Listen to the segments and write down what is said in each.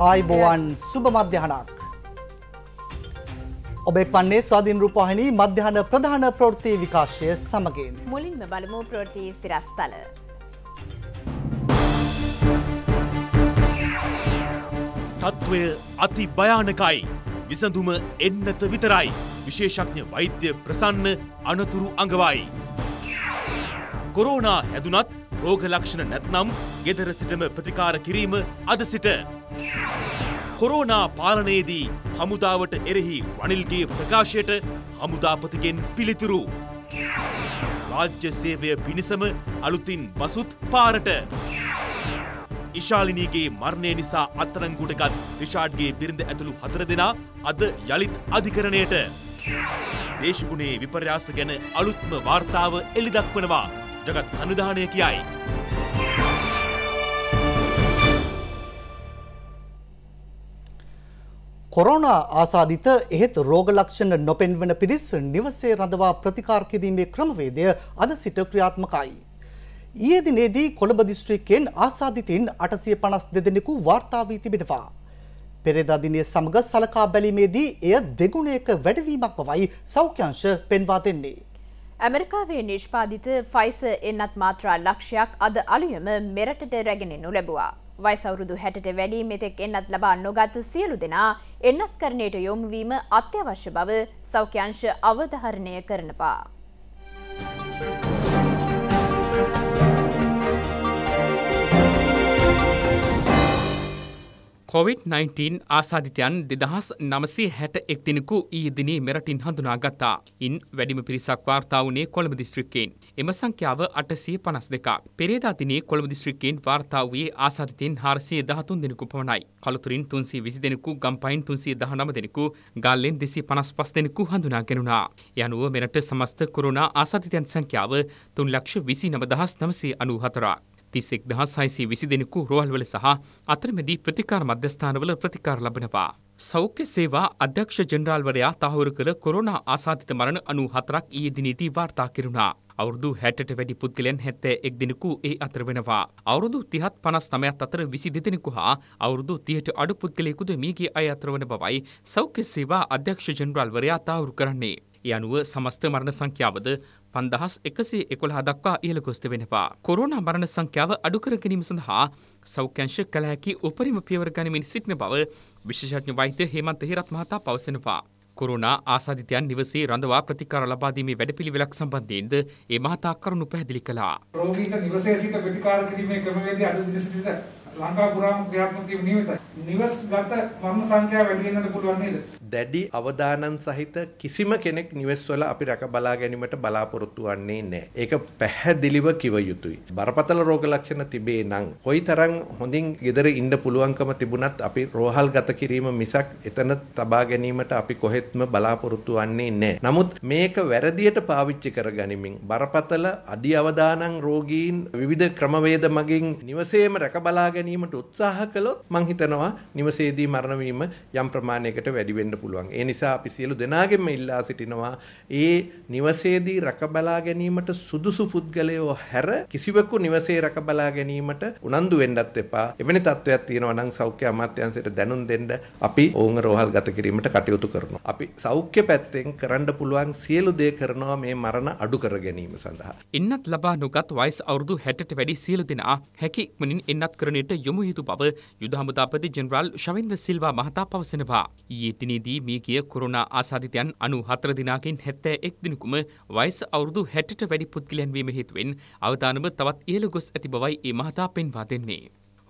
ආයිබෝවන් සුබ මධ්‍යහනක්. ඔබෙක් වන්නේ ස්වාධීන් රූපහිනි මධ්‍යහන ප්‍රධාන ප්‍රෘතිය විකාශය සමගින්. මුලින්ම බලමු ප්‍රෘති සිරස්ථල. තත්ත්වය අති භයානකයි. විසඳුම එන්නත විතරයි. විශේෂඥ වෛද්‍ය ප්‍රසන්න අනතුරු අඟවයි. කොරෝනා හැදුනත් රෝග ලක්ෂණ නැත්නම් ගෙදර සිටම ප්‍රතිකාර කිරීම අද සිට කොරෝනා පාලනයේදී හමුදාවට එරෙහි රනිල්ගේ ප්‍රකාශයට හමුදාපතිගෙන් පිළිතුරු. රාජ්‍ය සේවය පිණිසම අලුතින් බසුත් පාරට. ඉශාලිනීගේ මරණය නිසා අත්තරංගුට ගත් රිෂාඩ්ගේ බිරිඳ ඇතුළු හතර දෙනා අද යළිත් අධිකරණයට. දේශගුණේ විපර්යාස ගැන අලුත්ම වාර්තාව එළිදක්වනවා. ජගත් සනිධානය කියයි. කොරෝනා ආසාධිත එහෙත් රෝග ලක්ෂණ නොපෙන්වන පිරිස් නිවසේ රඳවා ප්‍රතිකාර කිරීමේ ක්‍රමවේදය අද සිට ක්‍රියාත්මකයි. ඊයේ දිනේදී කොළඹ දිස්ත්‍රික්කයෙන් ආසාධිතයින් 852 දෙනෙකු වාර්තා වී තිබෙනවා. පෙරේදා දිනයේ සමග සලකා බැලීමේදී එය දෙගුණයක වැඩිවීමක් බවයි සෞඛ්‍යංශ පෙන්වා දෙන්නේ. ඇමරිකාවේ නිෂ්පාදිත ෆයිස එන්නත් මාත්‍රා ලක්ෂයක් අද අලුයම මෙරටට රැගෙනෙනු ලැබුවා. වයිසවුරුදු හැටට වැඩී මෙතෙක් එන්නත් ලබා නොගත් සියලු දෙනා එන්නත් කරණයට යොමුවීම අත්‍යවශ්‍ය බව සෞඛ්‍යංශ අවධහරණය කරනපා. කොවිD-19 ආසාධිතයන් දෙදහස් නමසී හැට එක්දිනකු ඊදිනී මෙරටින් හඳුනා ගත්තා. ඉන් වැඩිම පිරිසක් වාර්තා වුණේ කොළඹ දිස්ත්‍රික්කයෙන්. එම සංඛ්‍යාව අටසී පනස් දෙක. පෙරේදා දිනේ කොළඹ දිස්ත්‍රික්කයෙන් වාර්තා වූයේ ආසාධිතයන් හාරසිය දහතුන් දෙනෙකු පමණයි. කළුතුරින් තුන්සී විසි දෙනෙකු ගම්පයින් තුන්සේ දහනම දෙනෙකු ගල්ලෙන් දෙසී පනස් පස් දෙනෙකු හඳුනාගෙනුණා. යනුව මෙරට සමස්ත කොරුණා ආසාධිතයන් සංඛ්‍යාව තුන් ලක්ෂ විසි නමදහස් නමසේ අනූ හතරක්. තිස්සෙක් දහස් සයිසී විසි දෙනෙකු රෝහල්වල සහ අතරමැදී ප්‍රතිකාර මධ්‍යස්ථානවල ප්‍රතිකාර ලබනවා. සෞඛ්‍ය සේවා අධ්‍යක්ෂ ජෙනරාල්වරයා තහවුරු කළ කොරෝනා ආසාධිත මරණ අනු හතරක් ඊයේ දිනේදී වාර්තා කෙරුණා. අවුරුදු හැටට වැඩි පුද්ගලයන් හැත්තෑ එක් දෙනෙකු ඒ අතර වෙනවා. අවුරුදු තිහත් පනස් නමයත් අතර විසි දෙදෙනෙකු හා අවුරුදු තියට අඩු පුද්ගලයෙකුද මේගේ අය අතර වන බවයි සෞඛ්‍ය සේවා අධ්‍යක්ෂ ජෙනරාල්වරයා තහවුරු කරන්නේ. ඒ අනුව සමස්ත මරණ සංඛ්‍යාවද පන්දහස් එකසේ එකොළ හදක්වා ඉහළ ගොස්ත වෙනවා. කොරුණ මරණ සංඛ්‍යාව අඩුකර ගැනීම සඳහා සෞඛ්‍යංශ කළ හැකි උපරිම පියවර ගනිමින් සිටින බව විශේෂඥ වෛද්‍ය හේමන්ත හිරත් මහතා පවසනවා. කොරුණා ආසාධිතයන් නිවසේ රඳවා ප්‍රතිකාර ලබාදීමේ වැඩපිළිවෙලක් සම්බන්ධයෙන්ද ඒ මහතා කරුණු පැහැදිලි කළා. රෝගීන්ට නිවසේ සිට ප්‍රතිකාර කිරීමේ ක්‍රමවේදය අද දින සිට ලංකා පුරාම ක්‍රියාත්මක වීම නියමිතයි. නිවස්ගත මරණ සංඛ්‍යාව වැඩි වෙන්නට පුළුවන් නේද? දැඩි අවදානම් සහිත කිසිම කෙනෙක් නිවෙස්වල අපි රැක බලා ගැනීමට බලාපොරොත්තු වෙන්නේ නැහැ. ඒක පැහැදිලිව කිව යුතුයි. බරපතල රෝග ලක්ෂණ තිබේ නම් කොයිතරම් හොඳින් gedare ඉන්න පුළුවන්කම තිබුණත් අපි රෝහල්ගත කිරීම මිසක් එතන තබා ගැනීමට අපි කොහෙත්ම බලාපොරොත්තු වෙන්නේ නැහැ. නමුත් මේක වැරදියට පාවිච්චි කර ගනිමින් බරපතල අධි අවදානම් රෝගීන් විවිධ ක්‍රමවේද මගින් නිවසේම රැක බලා ගැනීමට උත්සාහ කළොත් මං හිතනවා නිවසේදී මරණ වීම යම් ප්‍රමාණයකට වැඩි වෙන්න පුළුවන්. ඒ නිසා අපි සියලු දෙනාගෙම ඉල්ලා සිටිනවා ඒ නිවසේදී රකබලා ගැනීමට සුදුසු පුද්ගලයෝ හැර කිසිවෙකු නිවසේ රකබලා ගැනීමට උනන්දු වෙන්නත් එපා. එවැනි තත්ත්වයක් තියෙනවා නම් සෞඛ්‍ය අමාත්‍යාංශයට දැනුම් දෙන්න අපි ඔවුන් රෝහල් ගත කිරීමට කටයුතු කරනවා. අපි සෞඛ්‍ය පැත්තෙන් කරන්න පුළුවන් සියලු දේ කරනවා මේ මරණ අඩු කර ගැනීම සඳහා. එන්නත් ලබා නොගත් වයස් අවුරුදු 60ට වැඩි සියලු දෙනා හැකි ඉක්මනින් එන්නත් කරණයට කටයුතුවන්ට යොමු යුතු බව යුද හමුදාපති ජෙනරාල් ශවින්ද සිල්වා මහතා පවසනවා. ඊයේ දිනේදී මිය ගිය කොරෝනා ආසාදිතයන් 94 දිනාකින් 71 දිනකුම වයස අවුරුදු 60ට වැඩි පුද්ගලයන් වීම හේතුවෙන් අවදානම තවත් ඉහළ ගොස් ඇති බවයි ඒ මහතා පෙන්වා දෙන්නේ.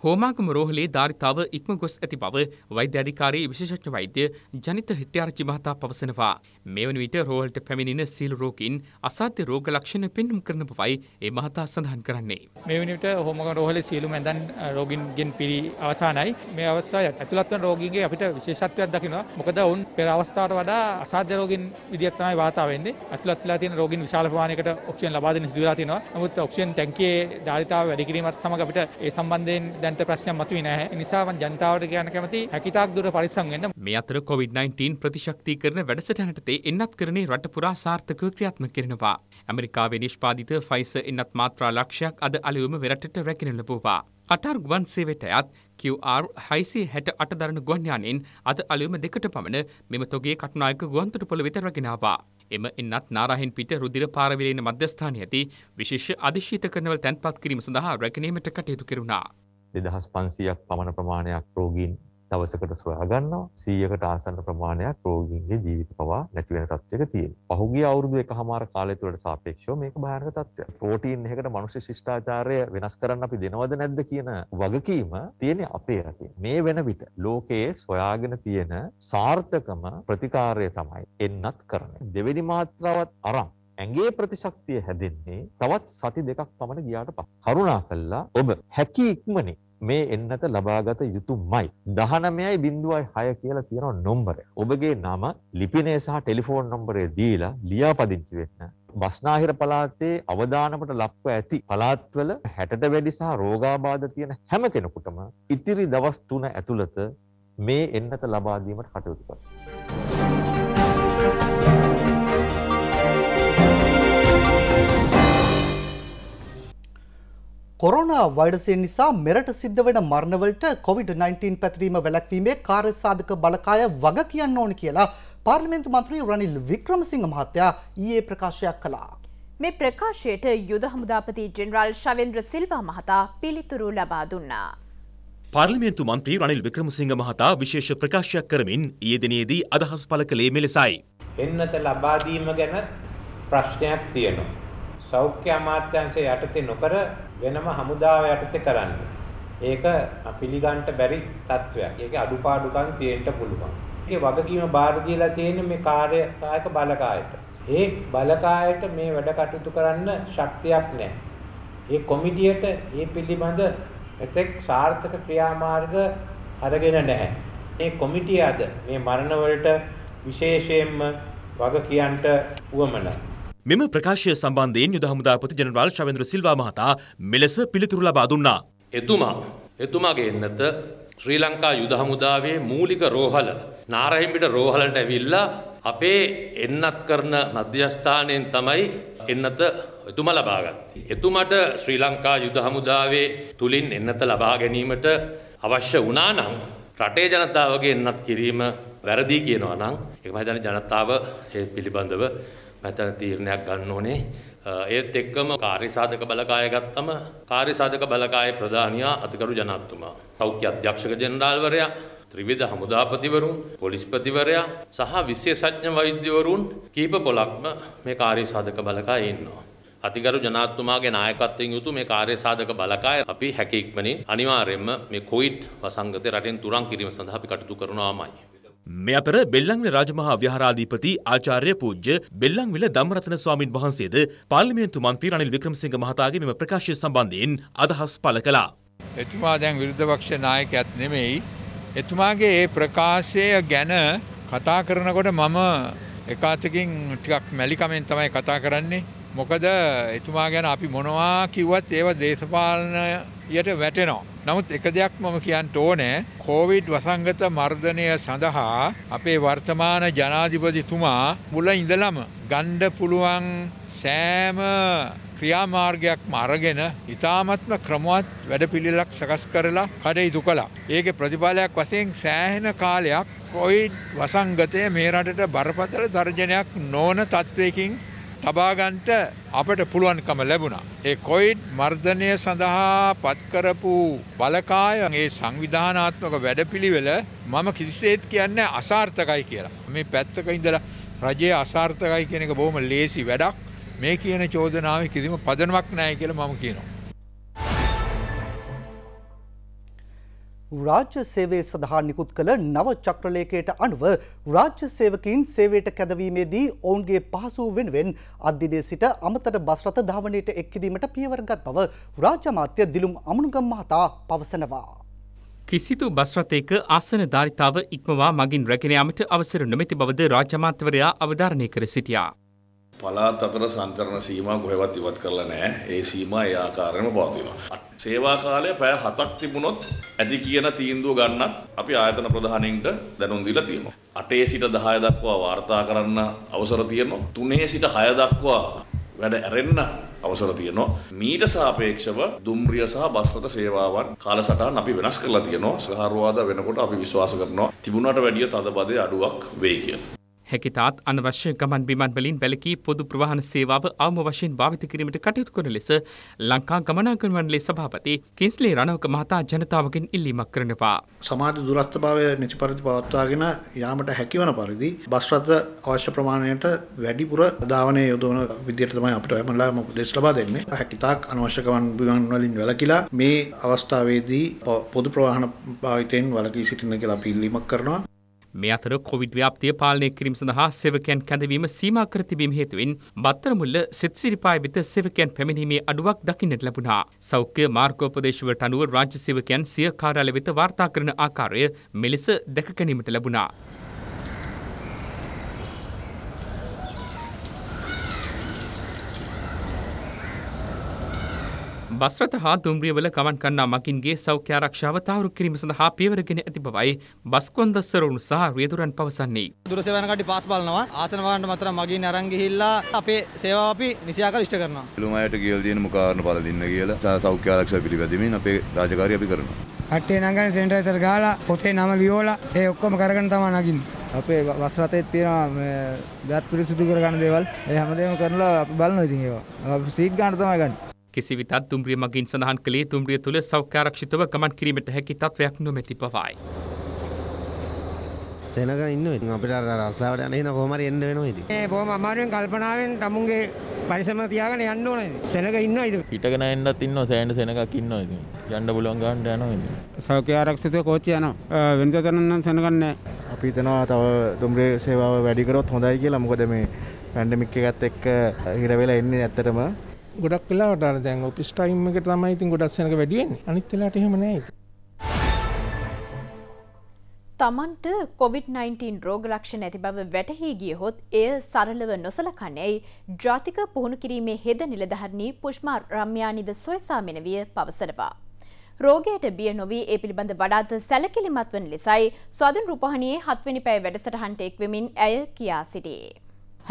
හෝමාගම රෝහලේ ධාරිතාව ඉක්ම ගොස් ඇති බව වෛද්‍ය අධිකාරී විශේෂඥ වෛද්‍ය ජනිත හෙට්ටිආරච්චි මහතා පවසනවා. මේ වන විට රෝහලට පැමිණෙන සීල රෝගීන් අසාධ්‍ය රෝග ලක්ෂණ පෙන්නුම් කරන බවයි ඒ මහතා සඳහන් කරන්නේ. මේ වන විට හෝමාගම රෝහලේ සියලුම ඇඳන් රෝගීන්ගෙන් පිරි අවසానයි. මේ අවස්ථාවේ ඇතුළත් වන රෝගීන්ගේ අපිට විශේෂත්වයක් දකිනවා. මොකද ඔවුන් පෙර අවස්ථාවට වඩා අසාධ්‍ය රෝගීන් විදිහට තමයි වාතා වෙන්නේ. ඇතුළත් වෙලා තියෙන රෝගීන් විශාල ප්‍රමාණයකට ඔක්සිජන් ලබා දෙන්න සිදු වෙලා තියෙනවා. නමුත් ඔක්සිජන් ටැංකියේ ධාරිතාව වැඩි කිරීමත් සමග අපිට ඒ සම්බන්ධයෙන් දැන්ට ප්‍රශ්න මතුවේ නැහැ. ඒ නිසා මම ජනතාවට කියන්න කැමතියි හැකිතාක් දුර පරිස්සම් වෙන්න. මේ අතර COVID-19 ප්‍රතිශක්තිකරණ වැඩසටහනටතේ එන්නත් කරණේ රට පුරා සාර්ථකව ක්‍රියාත්මක කරනවා. ඇමරිකාවේ නිෂ්පාදිත ෆයිසර් එන්නත් මාත්‍රා ලක්ෂයක් අද අලුයම වෙරටට රැගෙන ලැබුවා. කටර් ගුවන් සේවයට අයත් QR හයිසි හැට අට දරන ගුවන්යානෙන් අද අලුම දෙකට පමණ මෙම තොගේ කටනායක ගුවන්තුට පොළ වෙත රගෙනවා. එම එන්නත් නාරහෙන් පිට රුදිර පාරවිලෙන මධ්‍යස්ථානය ඇති විශේෂ අධිශීත කරනවල තැන්පත් කිරීම සඳහා රැකනීමට කටයුතු කෙරුණා. දෙදහස් පන්සියක් පමණ ප්‍රමාණයක් රෝගීන් දවසකට සොයාගන්නවා සීයකට ආසන්න ප්‍රමාණයක් රෝගීන්ගේ ජීවිත පවා නැතිවෙන තත්වයක තියෙන. පහුගිය අවුරුදු එක හමාර කාලය තුළට සාපේක්ෂව මේක භයානක තත්ත්වයක්. ප්‍රෝටීන් එකකට මනුෂ්‍ය ශිෂ්ටාචාරය වෙනස් කරන්න අපි දෙනවද නැද්ද කියන වගකීම තියෙන අපේ රටේ. මේ වෙන විට ලෝකයේ සොයාගෙන තියෙන සාර්ථකම ප්‍රතිකාරය තමයි එන්නත් කරන්නේ. දෙවෙනි මාත්‍රාවත් අරන් ඇගේ ප්‍රතිශක්තිය හැදෙන්නේ තවත් සති දෙකක් පමණ ගියාට පස්සේ. කරුණා කළා ඔබ හැකි ඉක්මනින් මේ එන්නත ලබාගත යුතුමයි. 19.6 කියලා තියෙන නම්බරය. ඔබගේ නම ලිපිණය සහ ටෙලිෆෝන් නම්බරය දීලා ලියාපදිංචි වෙන්න. බස්නාහිර පළාතේ අවදානමට ලක්ව ඇති පළාත්වල 60ට වැඩි සහ රෝගාබාධ තියෙන හැම කෙනෙකුටම ඉතිරි දවස් 3 ඇතුළත මේ එන්නත ලබා දීමට කටයුතු කරනවා. කොරෝනා වෛරසය නිසා මෙරට සිද්ධ වෙන මරණවලට කොවිD-19 පැතිරීම වැළැක්වීමේ කාර්යසාධක බලකාය වග කියන්න ඕන කියලා පාර්ලිමේන්තු මන්ත්‍රී රනිල් වික්‍රමසිංහ මහත්තයා ඊයේ ප්‍රකාශයක් කළා. මේ ප්‍රකාශයට යුද හමුදාපති ජෙනරාල් ශවෙන්ද්‍ර සිල්වා මහතා පිළිතුරු ලබා දුන්නා. පාර්ලිමේන්තු මන්ත්‍රී රනිල් වික්‍රමසිංහ මහතා විශේෂ ප්‍රකාශයක් කරමින් ඊයේ දිනේදී අදහස් පළ කළේ මෙලෙසයි. එන්නත ලබා ගැන ප්‍රශ්නයක් තියෙනවා. සෞඛ්‍ය අමාත්‍යාංශය යටතේ නොකර වෙනම හමුදාව යටතේ කරන්නේ. ඒක පිළිගන්න බැරි තත්වයක්. ඒකේ අඩුපාඩුකම් තියෙන්න පුළුවන්. ඒකේ වගකීම බාර දීලා තියෙන්නේ මේ කාර්යකායක බලකායට. ඒ බලකායට මේ වැඩ කටයුතු කරන්න ශක්තියක් නැහැ. ඒ කොමිටියට මේ පිළිබඳ එතෙක් සාර්ථක ක්‍රියාමාර්ග අරගෙන නැහැ. මේ කොමිටිය අද මේ මරණ වලට විශේෂයෙන්ම වග කියන්ට උවමනයි. මෙම ප්‍රකාශය සම්බන්ධයෙන් යුද හමුදාපති ජනරාල් ශවේන්ද්‍ර සිල්වා මහතා මෙලෙස පිළිතුරු ලබා දුන්නා. එතුමා එතුමාගේ එන්නත ශ්‍රී ලංකා යුද හමුදාවේ මූලික රෝහල නාරහිම්බිට රෝහලට ඇවිල්ලා අපේ එන්නත් කරන මධ්‍යස්ථානයෙන් තමයි එන්නත එතුම ලබාගත්තේ. එතුමට ශ්‍රී ලංකා යුද හමුදාවේ තුලින් එන්නත ලබා ගැනීමට අවශ්‍ය වුණා නම් රටේ ජනතාවගේ එන්නත් කිරීම වැරදි කියනවා නම් ඒක මම ජනතාව පිළිබඳව පැතන තීරණයක් ගන්න ඕනේ. ඒත් එක්කම කාර්යසාධක බලකාය ගත්තම කාර්යසාධක බලකායේ ප්‍රධානියා අතිගරු ජනාධිපතිතුමා, සෞඛ්‍ය අධ්‍යක්ෂක ජෙනරාල්වරයා, ත්‍රිවිධ හමුදාපතිවරුන්, පොලිස්පතිවරයා සහ විශේෂඥ වෛද්‍යවරුන් කීප පොලක්ම මේ කාර්යසාධක බලකායේ ඉන්නවා. අතිගරු ජනාධිපතිතුමාගේ නායකත්වයෙන් යුතු මේ කාර්යසාධක බලකාය අපි හැකි ඉක්මනින් අනිවාර්යයෙන්ම මේ කොවිඩ් වසංගතය රටෙන් තුරන් කිරීම සඳහා අපි කටයුතු කරනවාමයි. මේ අතර බෙල්ලන්විල රාජමහා විහාරාධිපති ආචාර්ය පූජ්‍ය බෙල්ලන්විල ධම්මරතන ස්වාමින් වහන්සේද පාර්ලිමේන්තු මන්ත්‍රී රනිල් වික්‍රමසිංහ මහතාගේ මෙම ප්‍රකාශය සම්බන්ධයෙන් අදහස් පළ කළා. එතුමා දැන් විරුද්ධ පක්ෂ නායකයෙක් නෙමෙයි. එතුමාගේ මේ ප්‍රකාශය ගැන කතා කරනකොට මම එකාතකින් ටිකක් මැලිකමෙන් තමයි කතා කරන්නේ. මොකද එතුමා ගැන අපි මොනවා කිව්වත් ඒව දේශපාලන යට වැටෙනවා. නමුත් එක දෙයක් මම කියන්න ඕනේ කෝවිඩ් වසංගත මර්ධනය සඳහා අපේ වර්තමාන ජනාධිපතිතුමා මුල ඉඳලම ගණ්ඩ පුළුවන් සෑම ක්‍රියාමාර්ගයක්ම අරගෙන ඉතාමත්ම ක්‍රමවත් වැඩපිළිලක් සකස් කරලා කටයුතු කළා. ඒකේ ප්‍රතිඵලයක් වශයෙන් සෑහෙන කාලයක් කොයිඩ් වසංගතය මේ රටට බරපතල තර්ජනයක් නොවන තත්ත්වයකින් තබාගන්ට අපට පුළුවන්කම ලැබුණා. ඒ කොයිඩ් මර්ධනය සඳහා පත්කරපු බලකායගේ සංවිධානාත්මක වැඩපිළිවෙල මම කිසිසේත් කියන්නේ අසාර්ථකයි කියලා. මේ පැත්තක ඉඳලා රජයේ අසාර්ථකයි කියන එක බොහොම ලේසි වැඩක්. මේ කියන චෝදනාවේ කිසිම පදනමක් නැහැ කියලා මම කියනවා. රාජ්‍ය සේවය සඳහා නිකුත් කළ නව චක්‍රලේකයට අනුව රාජ්‍ය සේවකින් සේවයට කැදවීමේදී ඔවුන්ගේ පහසු වෙනුවෙන් අධදිනේ සිට අමතර බස්රථ ධාවනයට එක්කිරීමට පියවරගත් බව රාජ්‍යමාත්‍ය දිලුම් අමනුගම් මහතා පවසනවා. කිසිදු බස්රථයක ආසන ධාරිතාව ඉක්මවා මගින් රැගෙන යාමට අවසර නොමැති බවද රාජ්‍යමාත්‍යවරයා අවධාරණය කර සිටියා. පලාත් අතර සංචරණ සීමා කොහෙවත් ඉවත් කරලා නැහැ. ඒ සීමා ඒ ආකාරයෙන්ම පවතිනවා. සේවා කාලය පැය 7ක් තිබුණොත් ඇති කියන තීන්දුව ගන්නත් අපි ආයතන ප්‍රධානීන්ට දැනුම් දීලා තියෙනවා. 8 සිට 10 දක්වා වාර්තා කරන්න අවසර තියෙනවා. 3 සිට 6 දක්වා වැඩ ඇරෙන්න අවසර තියෙනවා. මීට සාපේක්ෂව දුම්රිය සහ බස්රථ සේවාවන් කාලසටහන් අපි වෙනස් කරලා තියෙනවා. සහරවාද වෙනකොට අපි විශ්වාස කරනවා තිබුණාට වැඩිය තදබදේ අඩුවක් වෙයි කියලා. හැකිතාත් අනවශ්‍ය ගමන් බිමන් වලින් වැළකී පොදු ප්‍රවාහන සේවාව අවම වශයෙන් භාවිත කිරීමට කටයුතු කරන ලෙස ලංකා ගමනාගමන මණ්ඩලයේ සභාපති කින්ස්ලේ රණවක මහතා ජනතාවගෙන් ඉල්ලීමක් කරනවා. සමාජ දුරස්ථභාවය නිසි පරිදි පවත්වාගෙන යාමට හැකිවන පරිදි බස් රථ අවශ්‍ය ප්‍රමාණයට වැඩිපුර ධාවනය යොදවන විදිහට තමයි අපිට හැමලාම උපදෙස් ලබා දෙන්නේ. හැකිතාක් අනවශ්‍ය ගමන් බිමන් වලින් වැළකීලා මේ අවස්ථාවේදී පොදු ප්‍රවාහන භාවිතයෙන් වලකී සිටින්න කියලා අපි ඉල්ලීමක් කරනවා. මේ අතර කොවිඩ් ව්‍යාප්තිය පාලනය කිරීම සඳහා සෙවකයන් කැඳවීම සීමා කර තිබීම හේතුවෙන් බත්තරමුල්ල සිත් සිරිපාය වෙත සෙවකයන් පැමිණීමේ අඩුවක් දකින්නට ලැබුණා. සෞඛ්‍ය මාර්ගෝපදේශවලට අනුව රාජ්‍ය සෙවකයන් සිය කාර්යාලය වෙත වාර්තා කරන ආකාරය මෙලෙස දැක ගැනීමට ලැබුණා. බස්රථ හා දුම්රියවල ගමන් කන්නා මකින්ගේ සෞඛ්‍ය ආරක්ෂාව තහවුරු කිරීම සඳහා පියවරගෙන ඇති බවයි බස්කොන්දස්සරුන් සහ රියදුරන් පවසන්නේ. දුරසේවන කට්ටිය පාස් බලනවා. ආසන වාහන මතර මගින් අරන් ගිහිල්ලා අපේ සේවාව අපි නිසියාකාර ඉෂ්ට කරනවා. ලුම් අයට කියලා තියෙන මුඛාරණ බල දෙන්න කියලා සෞඛ්‍ය ආරක්ෂා පිළිපැදීමෙන් අපේ රාජකාරිය අපි කරනවා. අටේ නංගන සෙන්ටර් එකට ගහලා පොතේ නම ලියවලා ඒ ඔක්කොම කරගෙන තමයි නගින්නේ. අපේ බස් රථයේ තියෙන මේ දත් පිරිසුදු කරගන්න දේවල් ඒ හැමදේම කරලා අපි බලනවා ඉතින් ඒවා. අපි සීට් ගන්න තමයි ගන්නේ. කිසිවිතත් දුම්රිය මගින් සඳහන් කළේ දුම්රිය තුළ සෞඛ්‍යාරක්ෂිතව ගමන් කිරීමට හැකි තත්ත්වයක් නොමැති බවයි. සෙනග ඉන්න අපිට රස්සාාවට යන කොමර එන්න වෙන ඉති ඒ බොම අමාරුවෙන් කල්පනාවෙන් තමුන්ගේ පරිසම තියාගෙන යන්න ඕන සෙනක ඉන්න ඉද හිටගෙන එන්නත් ඉන්න සෑන සෙනකක් ඉන්න ඉති යන්න බුලොන් ගන්න යන සෞඛ්‍ය ආරක්ෂිත කෝච්චි යන වෙනතතරන්නම් සෙනගන්න අපි තනවා තව දුම්රේ සේවාව වැඩිකරොත් හොඳයි කියලා මොකද මේ පැන්ඩමික්ක එකත් එක්ක හිරවෙලා එන්නේ ඇත්තටම ගොඩක් වෙලාවට අර දැන් ඔෆිස් ටයිම් එකට තමයි ඉතින් ගොඩක් සෙනඟ වැඩි වෙන්නේ. අනිත් වෙලාවට එහෙම නෑ තමන්ට කොවිD-19 රෝග ලක්ෂණ ඇති බව වැටහි ගියහොත් එය සරලව නොසලකන්නේයි ජාතික පුහුණු කිරීමේ හෙද නිලධාරිණී පුෂ්මා රම්‍යානිද සොයසා මෙනවිය පවසනවා. රෝගයට බිය නොවී ඒ පිළිබඳ වඩාත් සැලකිලිමත් වන ලෙසයි ස්වාධීන රූපවාහිනියේ 7 වෙනි පැය වැඩසටහනට එක්වෙමින් ඇය කියා සිටියේ.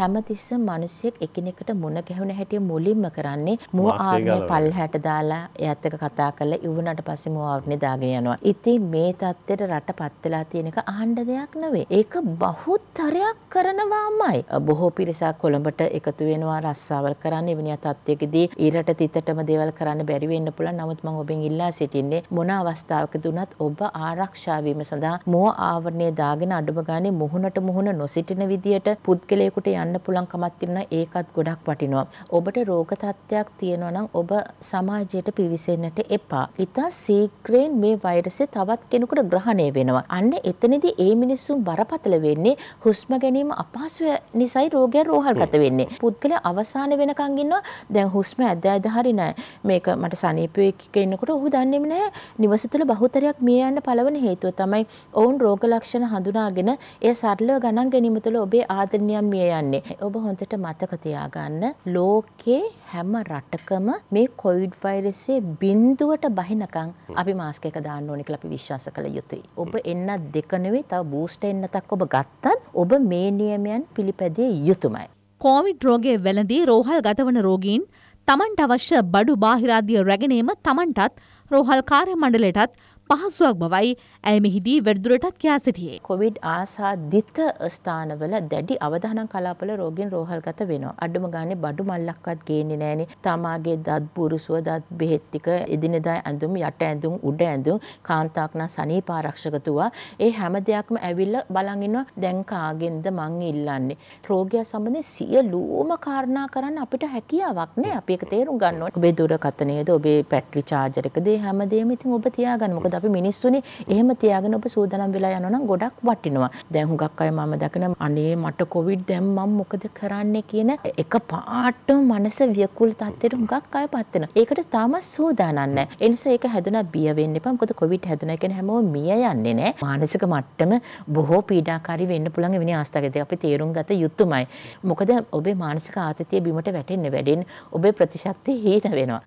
හැමතිස්සම මිනිස්සෙක් එකිනෙකට මුණ ගැහුණ හැටි මුලින්ම කරන්නේ මුව ආවනේ පල්හැට දාලා එයත් එක්ක කතා කරලා ඉවුනට පස්සේ මුව ආවනේ දාගෙන යනවා. ඉතින් මේ தත්තෙට රටපත් වෙලා තියෙන එක අහන්න දෙයක් නෙවෙයි. ඒක බහුතරයක් කරනවාමයි. බොහෝ පිරිසක් කොළඹට එකතු වෙනවා රස්සාවල් කරන්න එවැනි තත්ත්වයකදී ඊරට තිතටම දේවල් කරන්න බැරි වෙන්න පුළුවන්. නමුත් මම ඔබෙන් ඉල්ලා සිටින්නේ මොන අවස්ථාවක දුනත් ඔබ ආරක්ෂා වීම සඳහා මුව ආවරණය දාගෙන අඩුම ගානේ මුහුණට මුහුණ නොසිටින විදියට පුද්ගලයෙකුට යන යන්න පුළුවන් කමක් තියෙනවා ඒකත් ගොඩක් වටිනවා. ඔබට රෝග තත්ත්වයක් තියෙනවා නම් ඔබ සමාජයට පිවිසෙන්නට එපා. ඉතා සීක්‍රයෙන් මේ වෛරසය තවත් කෙනෙකුට ග්‍රහණය වෙනවා. අන්න එතනදී ඒ මිනිස්සුන් බරපතල වෙන්නේ හුස්ම ගැනීම අපහසු නිසායි රෝගය රෝහල්ගත වෙන්නේ. පුද්ගලයා අවසාන වෙනකන් ඉන්නවා. දැන් හුස්ම ඇද්දාද හරි නෑ. මේක මට සනීපයේ එක ඉන්නකොට ඔහු දන්නේම නෑ. නිවස තුළ බහුතරයක් මිය යන්න පළවෙන හේතුව තමයි ඔවුන් රෝග ලක්ෂණ හඳුනාගෙන එය සරලව ගණන් ගැනීම තුළ ඔබේ ආදරණියන් මිය යන්නේ. යන්නේ. ඔබ හොඳට මතක තියාගන්න ලෝකේ හැම රටකම මේ කොවිඩ් වෛරසයේ බිඳුවට බහිනකම් අපි මාස්ක් එක දාන්න ඕනේ කියලා අපි විශ්වාස කළ යුතුයි. ඔබ එන්න දෙක නෙවෙයි තව බූස්ට් එන්නතක් ඔබ ගත්තත් ඔබ මේ නියමයන් පිළිපැදිය යුතුමයි. කොවිඩ් රෝගයේ වැළඳී රෝහල් ගතවන රෝගීන් තමන්ට අවශ්‍ය බඩු බාහිරාදිය රැගෙනීම තමන්ටත් රෝහල් කාර්ය මණ්ඩලයටත් පහසුවක් බවයි ඇය මෙහිදී වැඩදුරටත් කියා සිටියේ. කොවිඩ් ආසා දිත ස්ථානවල දැඩි අවධානම් කලාපල රෝගීන් රෝහල්ගත වෙනවා. අඩුම ගානේ බඩු මල්ලක්වත් ගේන්නේ නැහෙනි. තමාගේ දත් බුරුසුව දත් බෙහෙත් ටික එදිනෙදා ඇඳුම් යට ඇඳුම් උඩ ඇඳුම් කාන්තාවක් නම් සනීප ආරක්ෂකතුවා ඒ හැම දෙයක්ම ඇවිල්ලා බලන් ඉන්නවා. දැන් කාගෙන්ද මං ඉල්ලන්නේ. රෝගියා සම්බන්ධයෙන් සියලුම කාරණා කරන්න අපිට හැකියාවක් නැහැ. අපි ඒක තේරුම් ගන්න ඕනේ. ඔබේ දුරකථනයේද ඔබේ පැට්‍රි චාර්ජර් එකද හැමදේම ඉතින් ඔබ තියාගන්න. මොකද අපි මිනිස්සුනේ එහෙම තියාගෙන ඔබ සූදානම් වෙලා යනවා නම් ගොඩක් වටිනවා. දැන් හුඟක් අය මම දකින අනේ මට කොවිඩ් දැන් මම මොකද කරන්නේ කියන එක පාටම මනස ව්‍යකුල් තත්ත්වයට හුඟක් අය පත් වෙනවා. ඒකට තාම සූදානම් නැහැ. ඒ නිසා ඒක හැදුනා බිය වෙන්න එපා. මොකද කොවිඩ් හැදුනා කියන හැමෝම මිය යන්නේ නැහැ. මානසික මට්ටම බොහෝ පීඩාකාරී වෙන්න පුළුවන් එවැනි අවස්ථාවකදී අපි තේරුම් ගත යුතුමයි. මොකද ඔබේ මානසික ආතතිය බිමට වැටෙන්න වැඩෙන් ඔබේ ප්‍රතිශක්තිය හීන වෙනවා.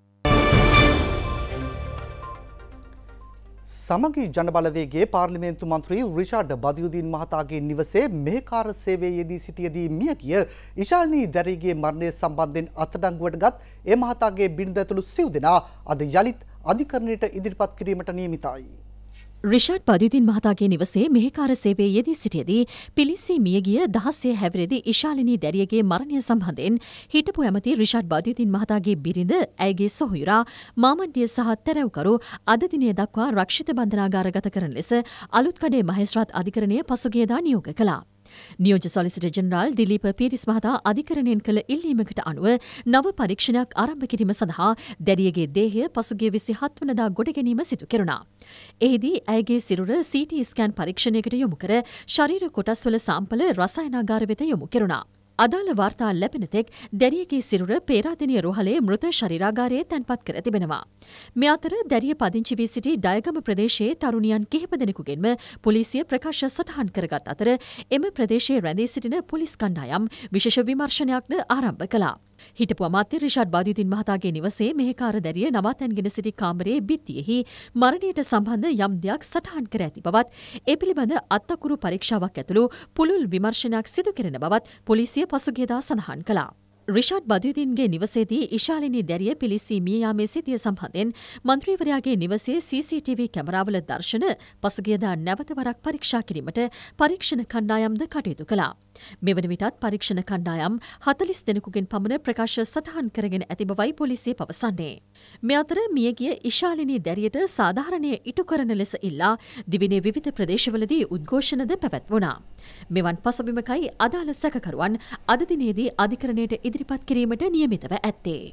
සමගි ජනබලවේගේ පාර්ලිමේන්තු මන්ත්‍රී රිෂාඩ් බදියුදීන් මහතාගේ නිවසේ මෙහෙකාර සේවයේ යෙදී සිටියදී මිය ගිය ඉශාල්නී දැරීගේ මරණය සම්බන්ධයෙන් අත්අඩංගුවට ගත් ඒ මහතාගේ බිරිඳ ඇතුළු සිව් දෙනා අද යළිත් අධිකරණයට ඉදිරිපත් කිරීමට නියමිතයි. රිෂඩ් පදිතින් මහතාගේ නිවසේ මෙහෙකාර සේවයේ යෙදී සිටියදී පිලිස්සී මියගිය දහස්සේ හැවිරිදි ඉශාලිනී දැරියගේ මරණය සම්බන්ධයෙන් හිටපු ඇමති රිෂඩ් පදිතින් මහතාගේ බිරිඳ ඇයගේ සොහොයුරා මාමණ්ඩිය සහ තැරැව්කරු අද දිනය දක්වා රක්ෂිත බන්ධනාගාරගත කරන ලෙස අලුත්කඩේ මහේස්ත්‍රාත් අධිකරණය පසුගියදා නියෝග කළා. නියෝජ සොලිසිට ජනරල් දිලීප පිරිස් මහතා අධිකරණයෙන් කළ ඉල්ලීමකට අනුව නව පරීක්ෂණයක් ආරම්භ කිරීම සඳහා දැරියගේ දේහය පසුගිය විසි හත් වනදා ගොඩ ගැනීම සිදු කෙරුණා. එහිදී ඇයගේ සිරුර CT ස්කෑන් පරීක්ෂණයකට යොමු කර ශරීර කොටස්වල සාම්පල රසායනාගාර වෙත යොමු කෙරුණා. අදාළ වාර්තා ලැබෙන තෙක් දැරියගේ සිරුර පේරාදෙණිය රෝහලේ මෘත ශරීරාගාරයේ තැන්පත් කර තිබෙනවා. මේ අතර දැරිය පදිංචි වී සිටි ඩයගම ප්‍රදේශයේ තරුණියන් කිහිප දෙනෙකුගෙන්ම පොලිසිය ප්‍රකාශ සටහන් කරගත් අතර එම ප්‍රදේශයේ රැඳී සිටින පොලිස් කණ්ඩායම් විශේෂ විමර්ශනයක්ද ආරම්භ කළා. හිටපු අමාත්‍ය රිෂඩ් බාධිතින් මහතාගේ නිවසේ මෙහෙකාර දැරිය නවාතැන්ගෙන සිටි කාමරයේ බිත්තියෙහි මරණයට සම්බන්ධ යම් දෙයක් සටහන් කර ඇති බවත් ඒ පිළිබඳ අත්තකුරු පරීක්ෂාවක් ඇතුළු පුළුල් විමර්ශනයක් සිදු කරන බවත් පොලිසිය පසුගියදා සඳහන් කළා. රිෂාඩ් බදුදින්ගේ නිවසේදී ඉශාලිනි දැරිය පිලිසී මිය යාමේ සිටිය සම්බන්ධයෙන් මන්ත්‍රීවරයාගේ නිවසේ CCTV කැමරාවල දර්ශන පසුගියදා නැවත වරක් පරීක්ෂා කිරීමට පරීක්ෂණ කණ්ඩායම්ද කටයුතු කළා. මෙවන විටත් පරීක්ෂණ කණ්ඩායම් හතලිස් දෙනෙකුගෙන් පමණ ප්‍රකාශ සටහන් කරගෙන ඇති බවයි පොලිසිය පවසන්නේ. මෙ අතර මියගිය ඉශාලිනී දැරියට සාධාරණය ඉටු කරන ලෙස ඉල්ලා දිවිනේ විවිධ ප්‍රදේශවලදී උද්ඝෝෂණද පැවැත් වුණා. මෙවන් පසබිමකයි අදාළ සැකකරුවන් අදදිනේදී අධිකරණයට ඉදිරිපත් කිරීමට නියමිතව ඇත්තේ.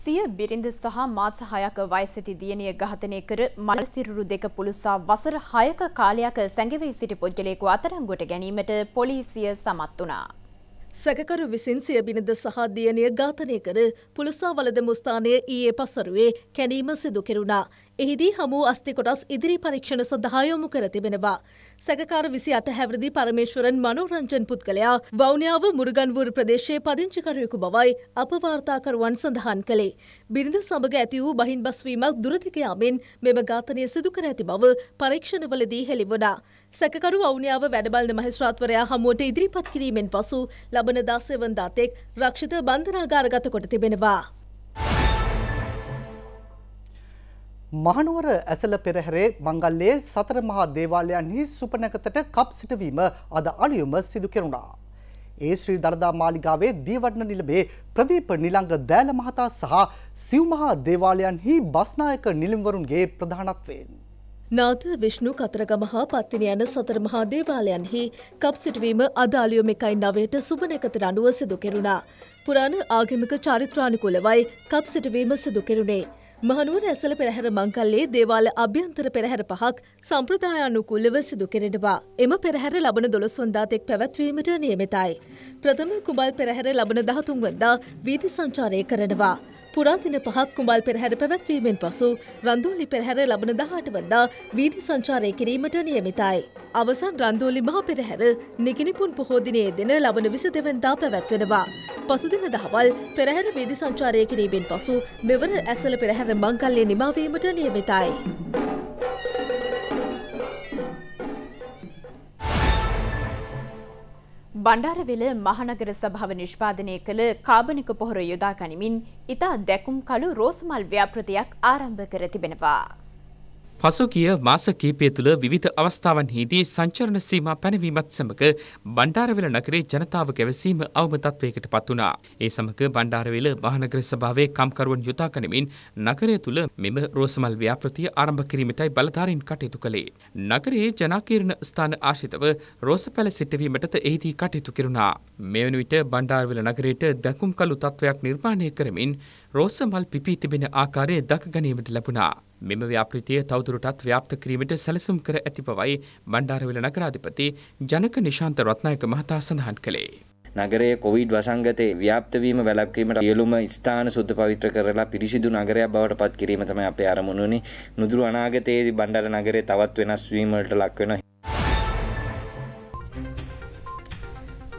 සිය බිරිඳ සහ මාස හයක වයසති දියණිය ඝාතනය කර මල සිරුරු දෙක පුළුසා වසර හයක කාලයක් සැඟවී සිටි පුද්ගලයෙකු අත්අඩංගුවට ගැනීමට පොලිසිය සමත් වුණා. සැකකරු විසින් සිය බිනිඳ සහ දියණිය ඝාතනය කර පුලුසා වලද මුස්ථානය ඊයේ පස්වරුවේ කැනීම සිදු කෙරුණා. එහිදී හමූ අස්තිකොටස් ඉදිරි පරීක්ෂණ සඳහා යොමු කර තිබෙනවා. සැකකාර විසි අට හැවරදි පරමේශ්වරන් මනෝරංජන් පුද්ගලයා වෞනයාව මුරගන්වුර ප්‍රදේශයේ පදිංචිකරයකු බවයි අපවාර්තාකරුවන් සඳහන් කළේ. බිරිඳ සමග ඇති වූ බහින් බස්වීමක් දුරදිකයාමෙන් මෙම ඝාතනය සිදුකර ඇති බව පරීක්ෂණවලදී හෙළිවනා. සැකරු අවුනියාව වැඩබල්ද මහිස්ත්‍රාත්වරයා හමුවට ඉදිරිපත් කිරීමෙන් පසු ලබන දස්සෙවන්දාතෙක් රක්ෂිත බන්ධනාගාරගත කොට තිබෙනවා. මහනුවර ඇසල පෙරහැරේ මංගල්ලේ සතර මහා දේවාලයන්හි සුපනකතට කප් සිටවීම අද අලුයම සිදු කෙරුණා. ඒ ශ්‍රී දළදා මාලිගාවේ දීවඩන නිලබේ ප්‍රදීප නිලංග දෑල මහතා සහ සිව්මහා දේවාලයන්හි බස්නායක නිලින්වරුන්ගේ ප්‍රධානත්වයෙන්. නාත විෂ්ණු කතරගම හා පත්තිනි යන සතර මහා දේවාලයන්හි කප් සිටවීම අද අලියුම එකයි නවයට සුබනකතට අනුව සිදු කෙරුණා. පුරාණ ආගමික චාරිත්‍රානුකූලවයි කප් සිටවීම සිදු කෙරුණේ. මහනුවර ඇසල පෙරහැර මංකල්ලේ දේවාල අභ්‍යන්තර පෙරහැර පහක් සම්ප්‍රදායානුකූලව සිදු කෙරෙනවා. එම පෙරහැර ලබන දොළොස්වන්දා තෙක් පැවැත්වීමට නියමිතයි. ප්‍රථම කුබල් පෙරහැර ලබන දහතුන්වදා වීදි සංචාරය කරනවා. පුරාතින පහක් කුඹල් පෙරහැර පැවැත්වීමෙන් පසු රන්දෝලි පෙරහැර ලබන දහට වදා වීදි සංචාරය කිරීමට නියමිතයි. අවසන් රන්දෝලි මහ පෙරහැර නිකිනිපුන් පොහෝදිනයේ දෙන ලබන විස දෙවන්දා පැවැත්වෙනවා. පසුදින දහවල් පෙරහැර වීදි සංචාරය කිරීමෙන් පසු මෙවර ඇසල පෙරහැර මංකල්ලය නිමාවීමට නියමිතයි. බණ්ඩාරවෙල මහනගර සභාව නිෂ්පාදනය කළ කාබනික පොහොර යොදා ගනිමින් ඉතා දැකුම් කළු රෝස්මල් ව්‍යාපෘතියක් ආරම්භ කර තිබෙනවා. පසුගිය මාස කීපය තුළ විවිධ අවස්ථාවන්හිදී සංචරණ සීමා පැනවීමත් සමග බණ්ඩාරවෙල නගරේ ජනතාව ගැවසීම අවම තත්වයකට පත් වුණා. ඒ සමග බණ්ඩාරවෙල මහනගර සභාවේ කම්කරුවන් යොදා ගනිමින් නගරය තුළ මෙම රෝසමල් ව්‍යාපෘතිය ආරම්භ කිරීමටයි බලධාරීන් කටයුතු කළේ. නගරයේ ජනාකීර්ණ ස්ථාන ආශ්‍රිතව රෝස පැල සිටවීමටද එහිදී කටයුතු කෙරුණා. මෙවැනි විට බණ්ඩාරවෙල නගරයට දැකුම් කළු තත්වයක් නිර්මාණය කරමින් රෝසමල් පිපී තිබෙන ආකාරය දක ගැනීමට ලැබුණා. මෙම ව්‍යාපෘතිය තවදුරටත් ව්‍යාප්ත කිරීමට සැලසුම් කර ඇති බවයි බණ්ඩාරවිල නගරාධිපති ජනක නිශාන්ත රත්නායක මහතා සඳහන් කළේ. නගරයේ කොවිඩ් වසංගතයේ ව්‍යාප්ත වීම වැළැක්වීමට ඉයලුම ස්ථාන සුද්ධ පවිත්‍ර කරලා පිරිසිදු නගරයක් බවට පත් කිරීම තමයි අපේ අරමුණ උනේ. නුදුරු අනාගතයේදී බණ්ඩාර නගරය තවත් වෙනස් වීම වලට ලක් වෙනවා.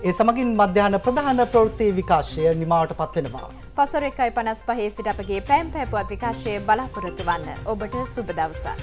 ඒ සමගින් මධ්‍යහන ප්‍රධාන ප්‍රවෘත්ති විකාශය නිමාවට පත් වෙනවා. පසොර එකයි පනස් පහේ සිට අපගේ පැම් පැපුවත් විකාශය බලාපොරොතුවන්න ඔබට සුබදවසා.